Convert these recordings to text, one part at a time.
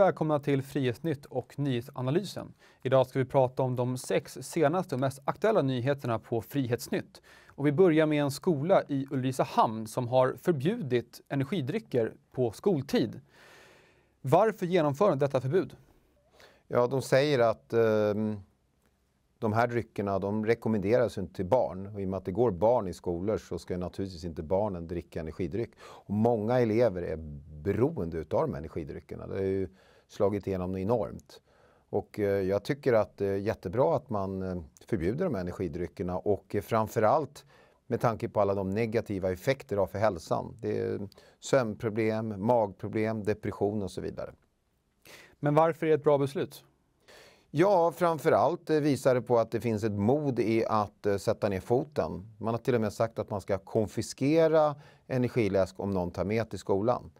välkomna till Frihetsnytt och nyhetsanalysen. Idag ska vi prata om de sex senaste och mest aktuella nyheterna på Frihetsnytt. Och vi börjar med en skola i Ulricehamn som har förbjudit energidrycker på skoltid. Varför genomför de detta förbud? Ja, de säger att eh, de här dryckerna de rekommenderas inte till barn. Och I och med att det går barn i skolor så ska naturligtvis inte barnen dricka energidryck. Och många elever är beroende av de här energidryckerna. Det är ju slagit igenom enormt. Och eh, jag tycker att det är jättebra att man eh, förbjuder de här energidryckerna och eh, framförallt med tanke på alla de negativa effekter det har för hälsan. Det är sömnproblem, magproblem, depression och så vidare. Men varför är det ett bra beslut? Ja, framförallt visar det på att det finns ett mod i att sätta ner foten. Man har till och med sagt att man ska konfiskera energiläsk om någon tar med till skolan.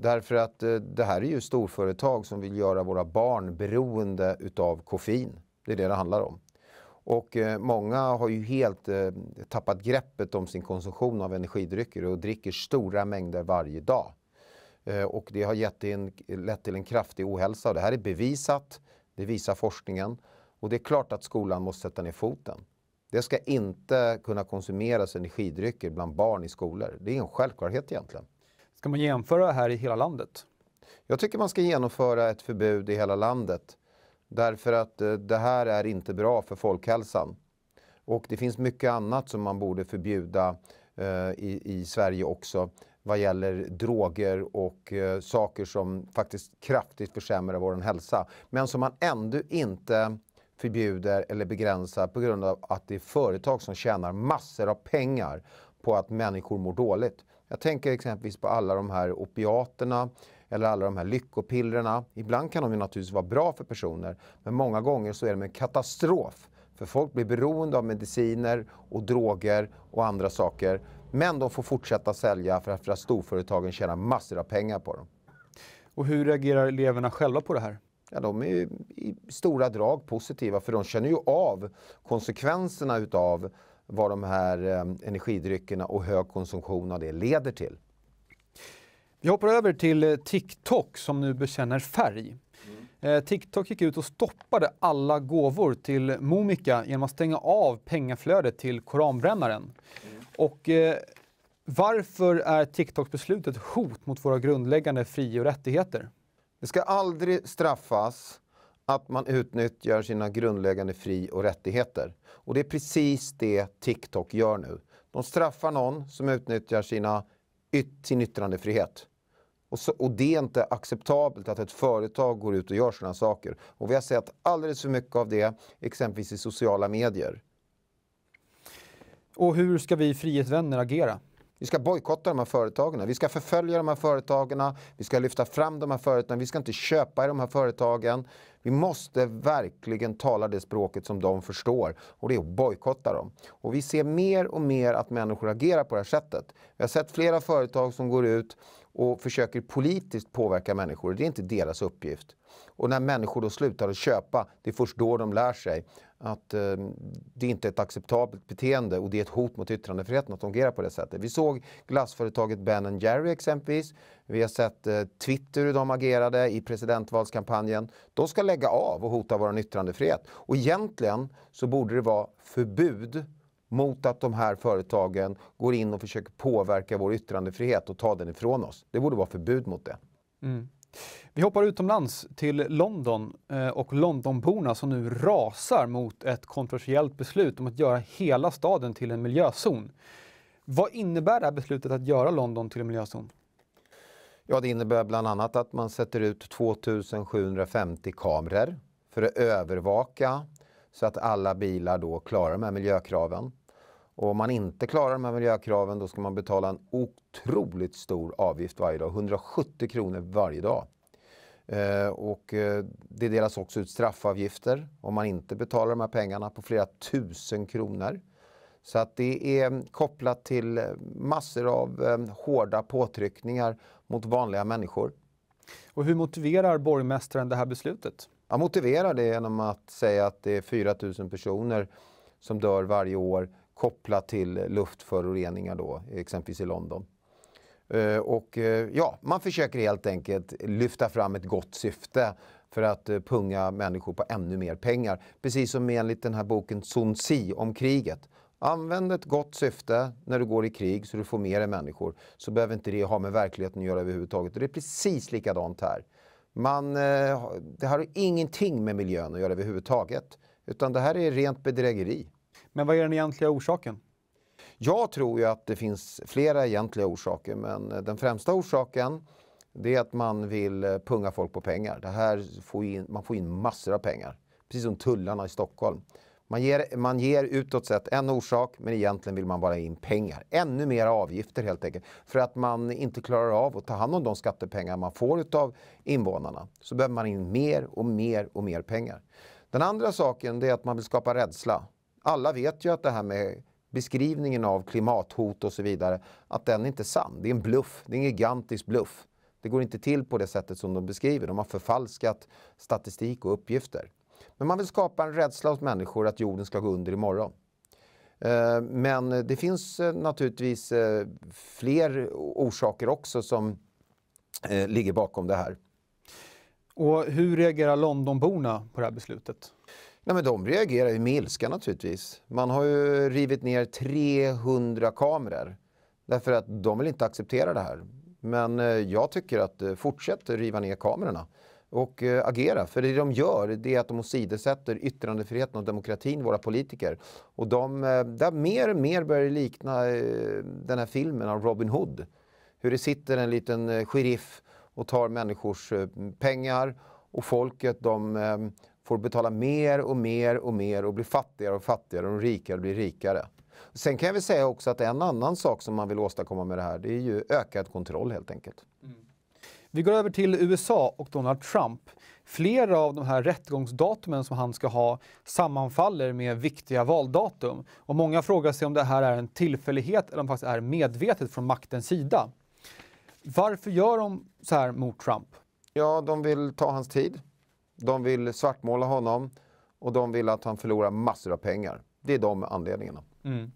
Därför att eh, det här är ju storföretag som vill göra våra barn beroende utav koffein. Det är det det handlar om. Och eh, många har ju helt eh, tappat greppet om sin konsumtion av energidrycker och dricker stora mängder varje dag. och det har gett in, lett till en kraftig ohälsa och det här är bevisat. Det visar forskningen. Och det är klart att skolan måste sätta ner foten. Det ska inte kunna konsumeras energidrycker bland barn i skolor. Det är en självklarhet egentligen. Ska man jämföra det här i hela landet? Jag tycker man ska genomföra ett förbud i hela landet. Därför att eh, det här är inte bra för folkhälsan. Och det finns mycket annat som man borde förbjuda eh, i, i, Sverige också vad gäller droger och eh, saker som faktiskt kraftigt försämrar vår hälsa. Men som man ändå inte förbjuder eller begränsar på grund av att det är företag som tjänar massor av pengar på att människor mår dåligt. Jag tänker exempelvis på alla de här opiaterna eller alla de här lyckopillerna. Ibland kan de ju naturligtvis vara bra för personer, men många gånger så är de en katastrof. För folk blir beroende av mediciner och droger och andra saker. Men de får fortsätta sälja för att, för att storföretagen tjänar massor av pengar på dem. Och hur reagerar eleverna själva på det här? Ja, de är i stora drag positiva för de känner ju av konsekvenserna utav vad de här eh, energidryckerna och hög konsumtion av det leder till. Vi hoppar över till eh, TikTok som nu bekänner färg. Mm. Eh, TikTok gick ut och stoppade alla gåvor till Momika genom att stänga av pengaflödet till koranbrännaren. Mm. Och, varför är TikTok-beslutet hot mot våra grundläggande fri och rättigheter? Det ska aldrig straffas att man utnyttjar sina grundläggande fri och rättigheter. Och det är precis det TikTok gör nu. De straffar någon som utnyttjar sina, yt, sin yttrandefrihet. Och, så, och det är inte acceptabelt att ett företag går ut och gör sådana saker. Och vi har sett alldeles för mycket av det, exempelvis i sociala medier. Och hur ska vi frihetsvänner agera? Vi ska bojkotta de här företagen. Vi ska förfölja de här företagen. Vi ska lyfta fram de här företagen. Vi ska inte köpa i de här företagen. Vi måste verkligen tala det språket som de förstår och det är att bojkotta dem. Och vi ser mer och mer att människor agerar på det här sättet. Vi har sett flera företag som går ut och försöker politiskt påverka människor. Det är inte deras uppgift. Och när människor då slutar att köpa, det är först då de lär sig att eh, det inte är ett acceptabelt beteende och det är ett hot mot yttrandefriheten att fungera på det sättet. Vi såg glassföretaget Ben Jerry exempelvis. Vi har sett eh, Twitter hur de agerade i presidentvalskampanjen. De ska lägga av och hota vår yttrandefrihet. Och egentligen så borde det vara förbud mot att de här företagen går in och försöker påverka vår yttrandefrihet och ta den ifrån oss. Det borde vara förbud mot det. Mm. Vi hoppar utomlands till London eh, och Londonborna som nu rasar mot ett kontroversiellt beslut om att göra hela staden till en miljözon. Vad innebär det här beslutet att göra London till en miljözon? Ja, det innebär bland annat att man sätter ut 2750 kameror för att övervaka så att alla bilar då klarar de här miljökraven. Och om man inte klarar de här miljökraven då ska man betala en otroligt stor avgift varje dag, 170 kronor varje dag. Eh, och eh, det delas också ut straffavgifter om man inte betalar de här pengarna på flera tusen kronor. Så att det är kopplat till massor av eh, hårda påtryckningar mot vanliga människor. Och hur motiverar borgmästaren det här beslutet? Han motiverar det genom att säga att det är 4 000 personer som dör varje år kopplat till luftföroreningar då, exempelvis i London. Eh, och eh, ja, man försöker helt enkelt lyfta fram ett gott syfte för att eh, punga människor på ännu mer pengar. Precis som enligt den här boken Sun Tzu om kriget. Använd ett gott syfte när du går i krig så du får med dig människor. Så behöver inte det ha med verkligheten att göra överhuvudtaget. Och det är precis likadant här. Man, det har ingenting med miljön att göra överhuvudtaget. Utan det här är rent bedrägeri. Men vad är den egentliga orsaken? Jag tror ju att det finns flera egentliga orsaker, men eh, den främsta orsaken det är att man vill eh, punga folk på pengar. Det här får in, man får in massor av pengar, precis som tullarna i Stockholm. Man ger, man ger utåt sett en orsak, men egentligen vill man bara in pengar. Ännu mer avgifter helt enkelt. För att man inte klarar av att ta hand om de skattepengar man får av invånarna. Så behöver man in mer och mer och mer pengar. Den andra saken det är att man vill skapa rädsla alla vet ju att det här med beskrivningen av klimathot och så vidare, att den är inte sann. Det är en bluff, det är en gigantisk bluff. Det går inte till på det sättet som de beskriver. De har förfalskat statistik och uppgifter. Men man vill skapa en rädsla hos människor att jorden ska gå under imorgon. Eh, men det finns eh, naturligtvis eh, fler orsaker också som ligger bakom det här. Och hur reagerar Londonborna på det här beslutet? Nej, men de reagerar ju med ilska naturligtvis. Man har ju rivit ner 300 kameror därför att de vill inte acceptera det här. Men eh, jag tycker att eh, fortsätt riva ner kamerorna och eh, agera. För det de gör det är att de åsidosätter yttrandefriheten och demokratin, våra politiker. Och de, där mer och mer börjar likna den här filmen av Robin Hood. Hur det sitter en liten sheriff och tar människors pengar och folket de får betala mer och mer och mer och blir fattigare och fattigare och de rikare blir rikare. Sen kan jag väl säga också att en annan sak som man vill åstadkomma med det här, det är ju ökad kontroll helt enkelt. Mm. Vi går över till USA och Donald Trump. Flera av de här rättegångsdatumen som han ska ha sammanfaller med viktiga valdatum. Och många frågar sig om det här är en tillfällighet eller om det faktiskt är medvetet från maktens sida. Varför gör de så här mot Trump? Ja, de vill ta hans tid de vill svartmåla honom och de vill att han förlorar massor av pengar. Det är de anledningarna. Mm.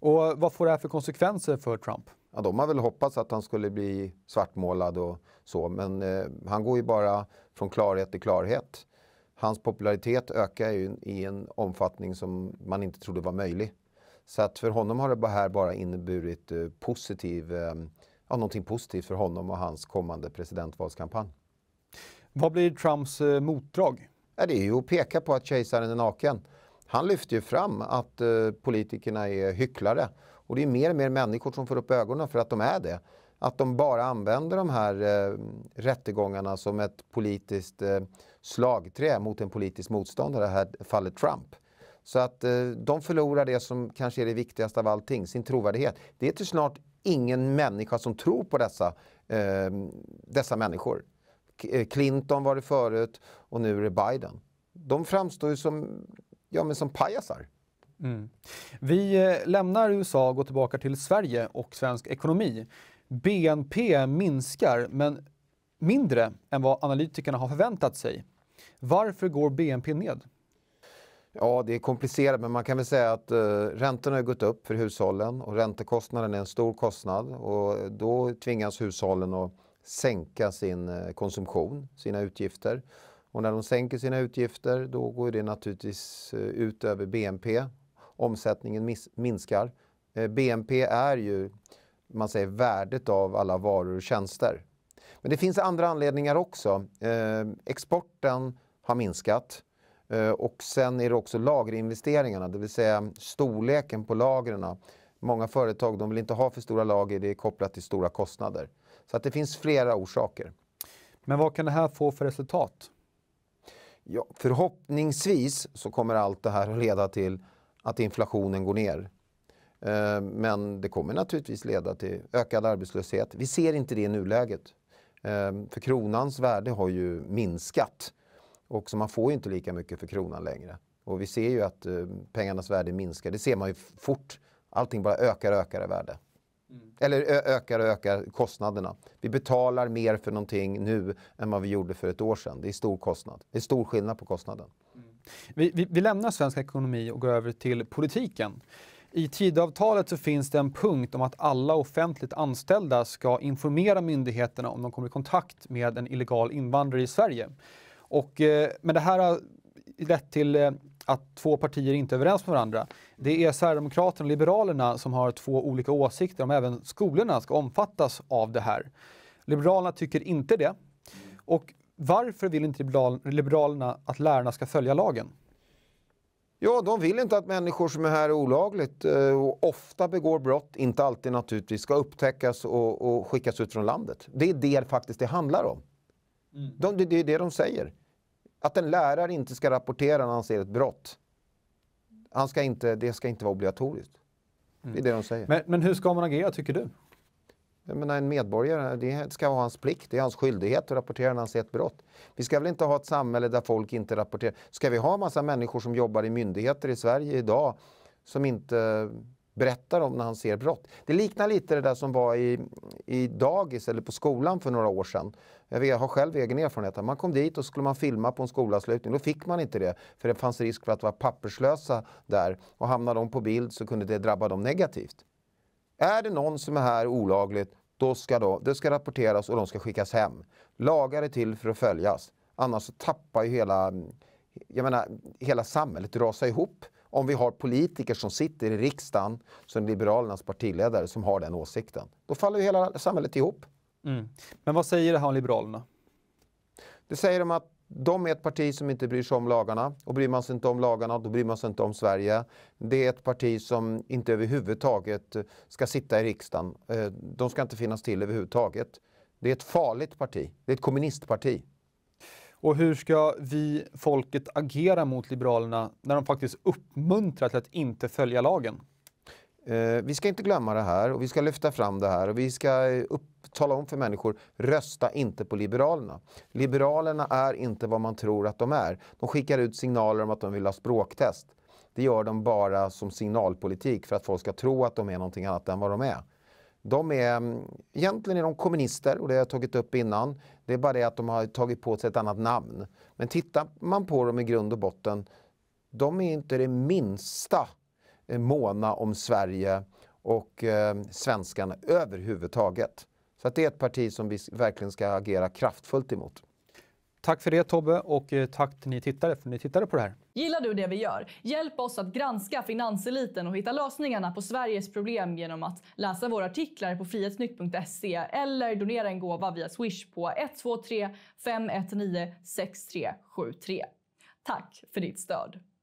Och vad får det här för konsekvenser för Trump? Ja, de har väl hoppats att han skulle bli svartmålad och så, men eh, han går ju bara från klarhet till klarhet. Hans popularitet ökar ju i en omfattning som man inte trodde var möjlig. Så att för honom har det här bara inneburit eh, positiv, eh, ja, någonting positivt för honom och hans kommande presidentvalskampanj. Vad blir Trumps eh, motdrag? Ja, det är ju att peka på att kejsaren är naken. Han lyfter ju fram att eh, politikerna är hycklare. Och det är mer och mer människor som får upp ögonen för att de är det. Att de bara använder de här eh, rättegångarna som ett politiskt eh, slagträ mot en politisk motståndare, i det här fallet Trump. Så att eh, de förlorar det som kanske är det viktigaste av allting, sin trovärdighet. Det är till snart ingen människa som tror på dessa, eh, dessa människor. Eh, Clinton var det förut och nu är det Biden. De framstår ju som, ja, men som pajasar. Mm. Vi eh, lämnar USA och går tillbaka till Sverige och svensk ekonomi. BNP minskar, men mindre än vad analytikerna har förväntat sig. Varför går BNP ned? Ja, det är komplicerat, men man kan väl säga att eh, räntorna har gått upp för hushållen och räntekostnaden är en stor kostnad och då tvingas hushållen att sänka sin eh, konsumtion, sina utgifter. Och när de sänker sina utgifter då går det naturligtvis eh, ut över BNP. Omsättningen minskar. Eh, BNP är ju man säger, värdet av alla varor och tjänster. Men det finns andra anledningar också. Exporten har minskat. Och sen är det också lagerinvesteringarna, det vill säga storleken på lagren. Många företag de vill inte ha för stora lager, det är kopplat till stora kostnader. Så att det finns flera orsaker. Men vad kan det här få för resultat? Ja, förhoppningsvis så kommer allt det här att leda till att inflationen går ner. Eh, men det kommer naturligtvis leda till ökad arbetslöshet. Vi ser inte det i nuläget. Eh, för kronans värde har ju minskat. Och så man får ju inte lika mycket för kronan längre. Och vi ser ju att eh, pengarnas värde minskar. Det ser man ju fort. Allting bara ökar och ökar i värde. Mm. Eller ökar och ökar kostnaderna. Vi betalar mer för någonting nu än vad vi gjorde för ett år sedan. Det är stor kostnad. Det är stor skillnad på kostnaden. Mm. Vi, vi, vi lämnar svensk ekonomi och går över till politiken. I Tidöavtalet så finns det en punkt om att alla offentligt anställda ska informera myndigheterna om de kommer i kontakt med en illegal invandrare i Sverige. Och, eh, men det här har lett till eh, att två partier inte är överens med varandra. Det är Sverigedemokraterna och Liberalerna som har två olika åsikter om även skolorna ska omfattas av det här. Liberalerna tycker inte det. Och varför vill inte Liberalerna att lärarna ska följa lagen? Ja, de vill inte att människor som är här olagligt eh, och ofta begår brott, inte alltid naturligtvis, ska upptäckas och, och skickas ut från landet. Det är det faktiskt det handlar om. Mm. De, det, det är det de säger. Att en lärare inte ska rapportera när han ser ett brott. Han ska inte, det ska inte vara obligatoriskt. Det är mm. det de säger. Men, men hur ska man agera tycker du? Jag menar, en medborgare, det ska vara hans plikt, det är hans skyldighet att rapportera när han ser ett brott. Vi ska väl inte ha ett samhälle där folk inte rapporterar. Ska vi ha massa människor som jobbar i myndigheter i Sverige idag som inte berättar om när han ser brott. Det liknar lite det där som var i, i dagis eller på skolan för några år sedan. Jag, vet, jag har själv egen erfarenhet. Man kom dit och skulle man filma på en skolavslutning. Då fick man inte det, för det fanns risk för att vara papperslösa där. Och hamnade de på bild så kunde det drabba dem negativt. Är det någon som är här olagligt, då ska då, det ska rapporteras och de ska skickas hem. Lagar är till för att följas. Annars tappar ju hela, jag menar, hela samhället rasar ihop om vi har politiker som sitter i riksdagen, som Liberalernas partiledare, som har den åsikten. Då faller ju hela samhället ihop. Mm. Men vad säger det här om Liberalerna? Det säger de att de är ett parti som inte bryr sig om lagarna och bryr man sig inte om lagarna då bryr man sig inte om Sverige. Det är ett parti som inte överhuvudtaget ska sitta i riksdagen. Eh, de ska inte finnas till överhuvudtaget. Det är ett farligt parti. Det är ett kommunistparti. Och hur ska vi, folket, agera mot Liberalerna när de faktiskt uppmuntrar till att inte följa lagen? Eh, vi ska inte glömma det här och vi ska lyfta fram det här och vi ska eh, upp, tala om för människor, rösta inte på Liberalerna. Liberalerna är inte vad man tror att de är. De skickar ut signaler om att de vill ha språktest. Det gör de bara som signalpolitik för att folk ska tro att de är någonting annat än vad de är. De är, mm, egentligen är de kommunister och det har jag tagit upp innan. Det är bara det att de har tagit på sig ett annat namn. Men tittar man på dem i grund och botten, de är inte det minsta eh, måna om Sverige och eh, svenskarna överhuvudtaget. Så att det är ett parti som vi verkligen ska agera kraftfullt emot. Tack för det Tobbe och eh, tack till ni tittare för att ni tittade på det här. Gillar du det vi gör? Hjälp oss att granska finanseliten och hitta lösningarna på Sveriges problem genom att läsa våra artiklar på frihetsnytt.se eller donera en gåva via Swish på 123 519 6373. Tack för ditt stöd!